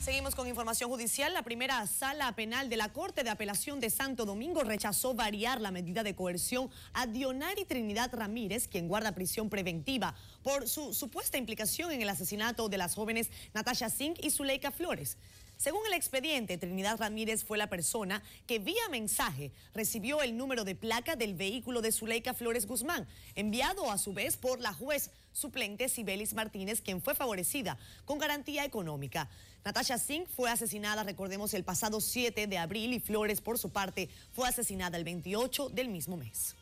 Seguimos con información judicial. La primera sala penal de la Corte de Apelación de Santo Domingo rechazó variar la medida de coerción a Dionari Trinidad Ramírez, quien guarda prisión preventiva por su supuesta implicación en el asesinato de las jóvenes Natasha Singh y Zuleika Flores. Según el expediente, Trinidad Ramírez fue la persona que vía mensaje recibió el número de placa del vehículo de Zuleika Flores Guzmán, enviado a su vez por la juez suplente Sibelis Martínez, quien fue favorecida con garantía económica. Natasha Singh fue asesinada, recordemos, el pasado 7 de abril y Flores, por su parte, fue asesinada el 28 del mismo mes.